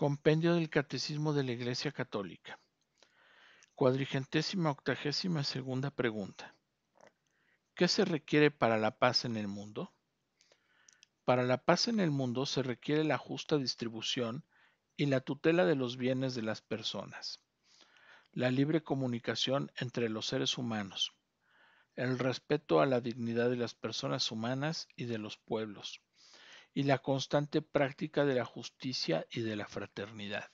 Compendio del Catecismo de la Iglesia Católica. Cuadrigentésima octagésima segunda pregunta. ¿Qué se requiere para la paz en el mundo? Para la paz en el mundo se requiere la justa distribución y la tutela de los bienes de las personas, la libre comunicación entre los seres humanos, el respeto a la dignidad de las personas humanas y de los pueblos, y la constante práctica de la justicia y de la fraternidad.